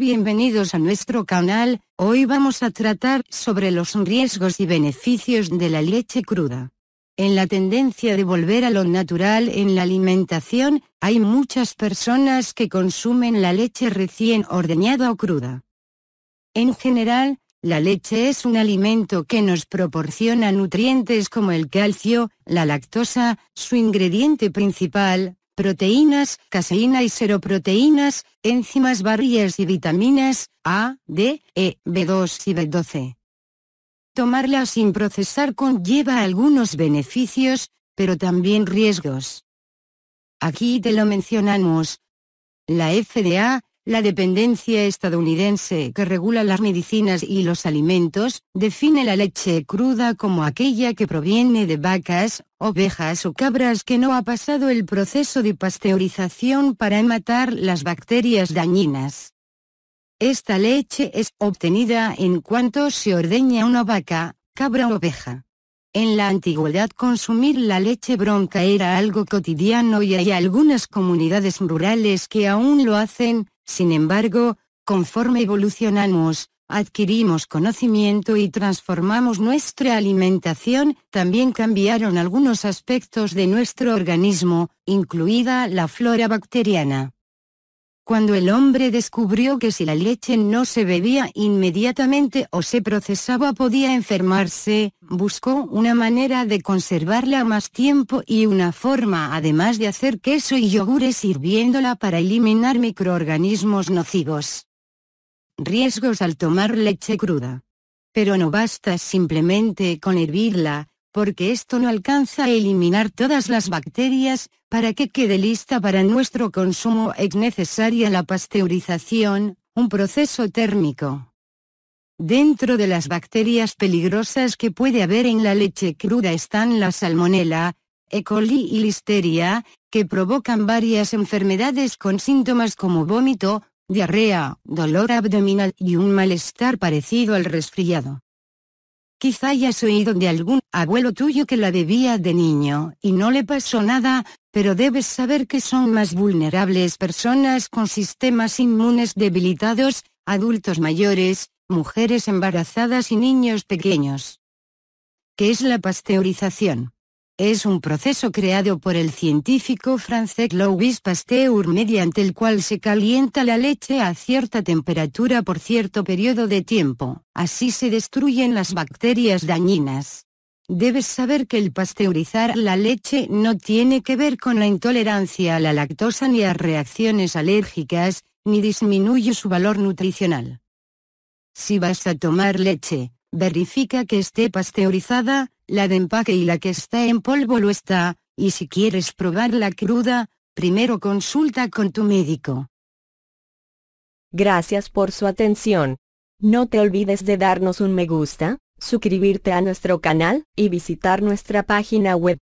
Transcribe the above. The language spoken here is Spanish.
Bienvenidos a nuestro canal, hoy vamos a tratar sobre los riesgos y beneficios de la leche cruda. En la tendencia de volver a lo natural en la alimentación, hay muchas personas que consumen la leche recién ordeñada o cruda. En general, la leche es un alimento que nos proporciona nutrientes como el calcio, la lactosa, su ingrediente principal, proteínas, caseína y seroproteínas, enzimas barriles y vitaminas, A, D, E, B2 y B12. Tomarla sin procesar conlleva algunos beneficios, pero también riesgos. Aquí te lo mencionamos. La FDA, la dependencia estadounidense que regula las medicinas y los alimentos define la leche cruda como aquella que proviene de vacas, ovejas o cabras que no ha pasado el proceso de pasteurización para matar las bacterias dañinas. Esta leche es obtenida en cuanto se ordeña una vaca, cabra o oveja. En la antigüedad consumir la leche bronca era algo cotidiano y hay algunas comunidades rurales que aún lo hacen, sin embargo, conforme evolucionamos, adquirimos conocimiento y transformamos nuestra alimentación, también cambiaron algunos aspectos de nuestro organismo, incluida la flora bacteriana cuando el hombre descubrió que si la leche no se bebía inmediatamente o se procesaba podía enfermarse, buscó una manera de conservarla más tiempo y una forma además de hacer queso y yogures hirviéndola para eliminar microorganismos nocivos. Riesgos al tomar leche cruda. Pero no basta simplemente con hervirla, porque esto no alcanza a eliminar todas las bacterias, para que quede lista para nuestro consumo es necesaria la pasteurización, un proceso térmico. Dentro de las bacterias peligrosas que puede haber en la leche cruda están la salmonela, E. coli y listeria, que provocan varias enfermedades con síntomas como vómito, diarrea, dolor abdominal y un malestar parecido al resfriado. Quizá hayas oído de algún abuelo tuyo que la bebía de niño, y no le pasó nada, pero debes saber que son más vulnerables personas con sistemas inmunes debilitados, adultos mayores, mujeres embarazadas y niños pequeños. ¿Qué es la pasteurización? es un proceso creado por el científico francés Louis Pasteur mediante el cual se calienta la leche a cierta temperatura por cierto periodo de tiempo, así se destruyen las bacterias dañinas. Debes saber que el pasteurizar la leche no tiene que ver con la intolerancia a la lactosa ni a reacciones alérgicas, ni disminuye su valor nutricional. Si vas a tomar leche, verifica que esté pasteurizada, la de empaque y la que está en polvo lo está, y si quieres probarla cruda, primero consulta con tu médico. Gracias por su atención. No te olvides de darnos un me gusta, suscribirte a nuestro canal y visitar nuestra página web.